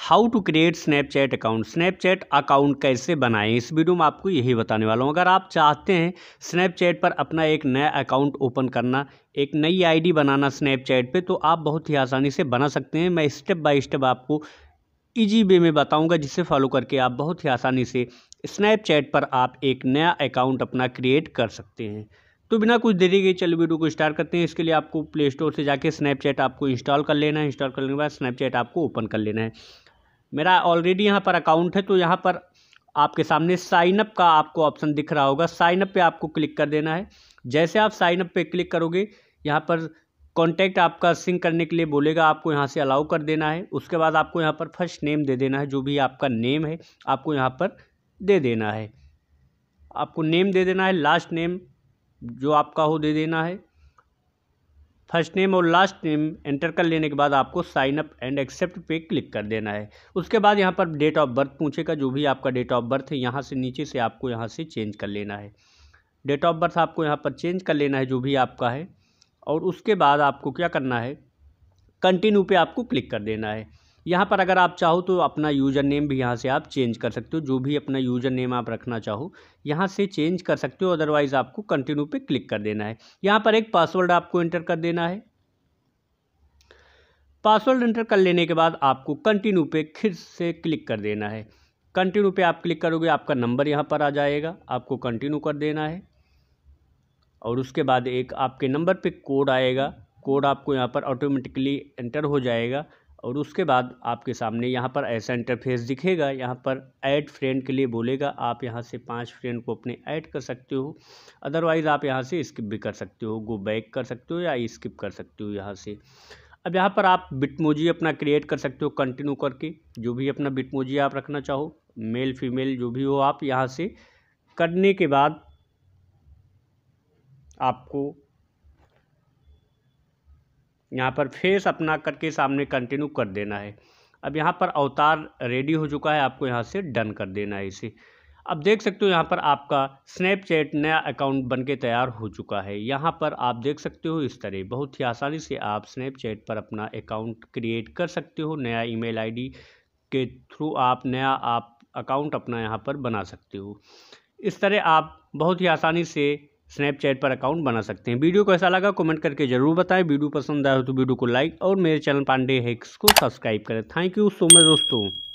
how to create Snapchat account Snapchat account कैसे बनाएं इस वीडियो में आपको यही बताने वाला हूँ अगर आप चाहते हैं स्नैपचैट पर अपना एक नया अकाउंट ओपन करना एक नई आईडी बनाना स्नैपचैट पे तो आप बहुत ही आसानी से बना सकते हैं मैं स्टेप बाय स्टेप आपको ईजी वे में बताऊंगा जिसे फॉलो करके आप बहुत ही आसानी से स्नैपचैट पर आप एक नया अकाउंट अपना क्रिएट कर सकते हैं तो बिना कुछ देरी के चलो वीडियो को स्टार्ट करते हैं इसके लिए आपको प्ले स्टोर से जाके स्नैपचैट आपको इंस्टॉल कर लेना है इंस्टॉल करने के बाद स्नैपचैट आपको ओपन कर लेना है मेरा ऑलरेडी यहाँ पर अकाउंट है तो यहाँ पर आपके सामने साइनअप का आपको ऑप्शन दिख रहा होगा साइनअप पे आपको क्लिक कर देना है जैसे आप साइनअप पे क्लिक करोगे यहाँ पर कॉन्टैक्ट आपका सिंक करने के लिए बोलेगा आपको यहाँ से अलाउ कर देना है उसके बाद आपको यहाँ पर फर्स्ट नेम दे देना है जो भी आपका नेम है आपको यहाँ पर दे देना है आपको नेम दे देना है लास्ट नेम जो आपका हो दे देना है फर्स्ट नेम और लास्ट नेम एंटर कर लेने के बाद आपको साइन अप एंड एक्सेप्ट पे क्लिक कर देना है उसके बाद यहाँ पर डेट ऑफ बर्थ पूछेगा जो भी आपका डेट ऑफ बर्थ है यहाँ से नीचे से आपको यहाँ से चेंज कर लेना है डेट ऑफ बर्थ आपको यहाँ पर चेंज कर लेना है जो भी आपका है और उसके बाद आपको क्या करना है कंटिन्यू पे आपको क्लिक कर देना है यहाँ पर अगर आप चाहो तो अपना यूज़र नेम भी यहाँ से आप चेंज कर सकते हो जो भी अपना यूज़र नेम आप रखना चाहो यहाँ से चेंज कर सकते हो अदरवाइज़ आपको कंटिन्यू पे क्लिक कर देना है यहाँ पर एक पासवर्ड आपको एंटर कर देना है पासवर्ड एंटर कर लेने के बाद आपको कंटिन्यू पे फिर से क्लिक कर देना है कंटिन्यू पे आप क्लिक करोगे आपका नंबर यहाँ पर आ जाएगा आपको कंटिन्यू कर देना है और उसके बाद एक आपके नंबर पे कोड आएगा कोड आपको यहाँ पर ऑटोमेटिकली एंटर हो जाएगा और उसके बाद आपके सामने यहाँ पर ऐसा इंटरफेस दिखेगा यहाँ पर ऐड फ्रेंड के लिए बोलेगा आप यहाँ से पांच फ्रेंड को अपने ऐड कर सकते हो अदरवाइज़ आप यहाँ से स्किप भी कर सकते हो गो बैक कर सकते हो या स्किप कर सकते हो यहाँ से अब यहाँ पर आप बिटमोजी अपना क्रिएट कर सकते हो कंटिन्यू करके जो भी अपना बिटमोजी आप रखना चाहो मेल फीमेल जो भी हो आप यहाँ से करने के बाद आपको यहाँ पर फेस अपना करके सामने कंटिन्यू कर देना है अब यहाँ पर अवतार रेडी हो चुका है आपको यहाँ से डन कर देना है इसे अब देख सकते हो यहाँ पर आपका स्नैपचैट नया अकाउंट बन के तैयार हो चुका है यहाँ पर आप देख सकते हो इस तरह बहुत ही आसानी से आप स्नैपचैट पर अपना अकाउंट क्रिएट कर सकते हो नया ईमेल आईडी के थ्रू आप नया आप अकाउंट अपना यहाँ पर बना सकते हो इस तरह आप बहुत ही आसानी से स्नैपचैट पर अकाउंट बना सकते हैं वीडियो कैसा लगा कमेंट करके जरूर बताएं वीडियो पसंद आए तो वीडियो को लाइक और मेरे चैनल पांडे हैक्स को सब्सक्राइब करें थैंक यू सो मच दोस्तों